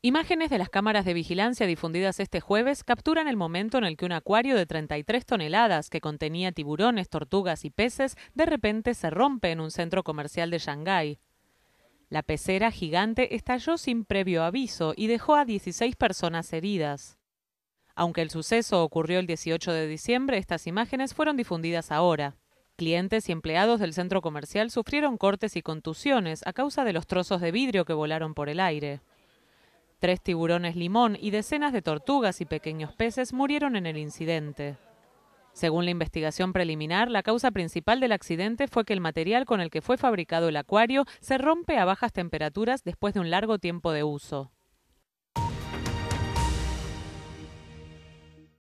Imágenes de las cámaras de vigilancia difundidas este jueves capturan el momento en el que un acuario de 33 toneladas que contenía tiburones, tortugas y peces de repente se rompe en un centro comercial de Shanghái. La pecera gigante estalló sin previo aviso y dejó a 16 personas heridas. Aunque el suceso ocurrió el 18 de diciembre, estas imágenes fueron difundidas ahora. Clientes y empleados del centro comercial sufrieron cortes y contusiones a causa de los trozos de vidrio que volaron por el aire. Tres tiburones limón y decenas de tortugas y pequeños peces murieron en el incidente. Según la investigación preliminar, la causa principal del accidente fue que el material con el que fue fabricado el acuario se rompe a bajas temperaturas después de un largo tiempo de uso.